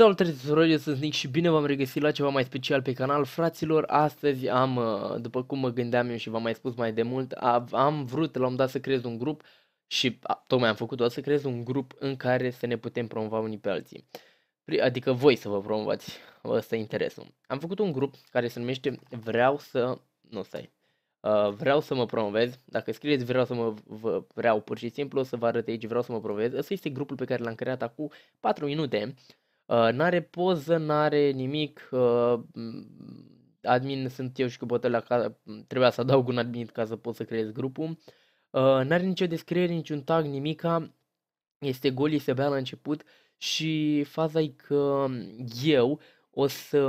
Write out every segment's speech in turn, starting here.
Salut, trebuie eu sunt Nick și bine v-am regăsit la ceva mai special pe canal. Fraților, astăzi am, uh, după cum mă gândeam eu și v-am mai spus mai de mult, am vrut la un dat să creez un grup și tocmai am făcut-o, să creez un grup în care să ne putem promova unii pe alții. Adică voi să vă promovați, ăsta e interesul. Am făcut un grup care se numește Vreau să... Nu, stai. Uh, vreau să mă promovez, dacă scrieți vreau să mă vă, vreau pur și simplu o să vă arăt aici vreau să mă promovez, ăsta este grupul pe care l-am creat acum 4 minute Uh, n-are poză, n-are nimic. Uh, admin sunt eu și cu bătălea, ca, trebuia să adaug un admin ca să pot să creez grupul. Uh, n-are nicio descriere, niciun tag, nimica. Este gol, se bea la început și faza e că eu o să,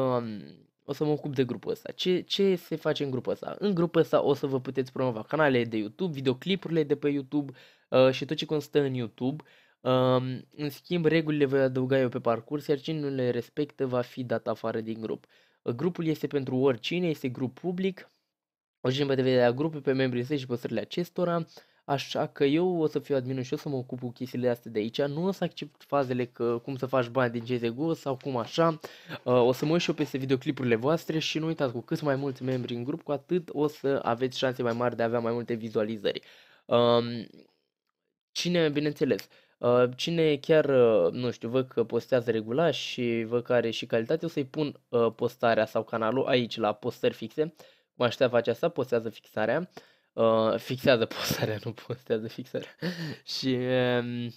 o să mă ocup de grupul ăsta. Ce, ce se face în grupul ăsta? În grupul ăsta o să vă puteți promova canalele de YouTube, videoclipurile de pe YouTube uh, și tot ce constă în YouTube. Uh, în schimb, regulile voi adăuga eu pe parcurs, iar cine nu le respectă va fi dat afară din grup. Ă, grupul este pentru oricine, este grup public, originea de vedere a grupului, pe membrii săi și păsările acestora, așa că eu o să fiu adminul și o să mă ocup cu chestiile astea de aici, nu o să accept fazele că cum să faci bani din CSGO sau cum așa, ă, o să mă uit și eu peste videoclipurile voastre și nu uitați cu cât mai mulți membri în grup, cu atât o să aveți șanse mai mari de a avea mai multe vizualizări. Cine, bineînțeles, Ă, cine chiar, ă, nu știu, văd că postează regulat și văd că are și calitate, o să-i pun ă, postarea sau canalul aici la postări fixe. Mă aștept face asta, postează fixarea. fixează postarea, nu postează fixarea. și, ehm,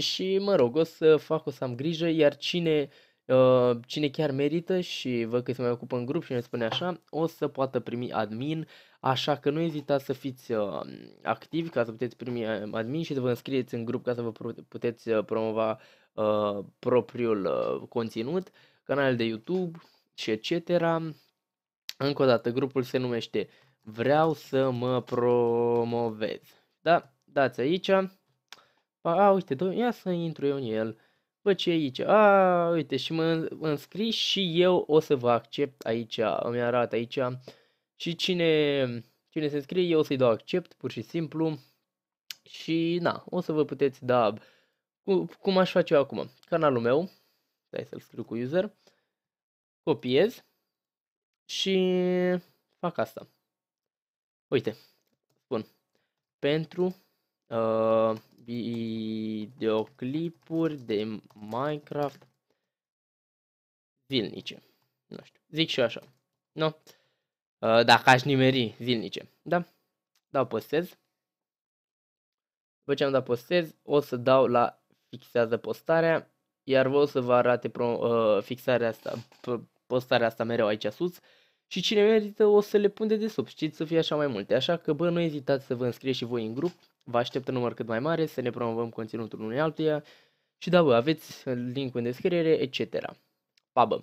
și mă rog, o să fac, o să am grijă, iar cine Ă, cine chiar merită și văd că se mai ocupă în grup și ne spune așa, o să poată primi admin, așa că nu ezitați să fiți ă, activi ca să puteți primi admin și să vă înscrieți în grup ca să vă puteți ă, promova propriul conținut, canal de YouTube și etc. Încă o dată, grupul se numește Vreau să mă promovez. Da, dați aici. A, uite, ia să intru eu în el. Bă, ce e aici? A, uite, și mă, mă înscris și eu o să vă accept aici, îmi arată aici. Și cine, cine se înscrie, eu o să-i dau accept, pur și simplu. Și, na, o să vă puteți da, cum aș face eu acum, canalul meu, stai să-l scriu cu user, copiez și fac asta. Uite, spun, pentru uh, videoclipuri de Minecraft zilnice. Nu știu, zic și eu așa. Nu? No? Uh, dacă aș nimeri zilnice. Da? Dau postez. După ce am dat postez, o să dau la fixează postarea. Iar vă o să vă arate pro, uh, fixarea asta, postarea asta mereu aici sus. Și cine merită o să le pun de sub, știți să fie așa mai multe. Așa că bă, nu ezitați să vă înscrieți și voi în grup. Vă aștept în număr cât mai mare să ne promovăm conținutul unui altuia și da, bă, aveți link în descriere, etc. Pa, bă!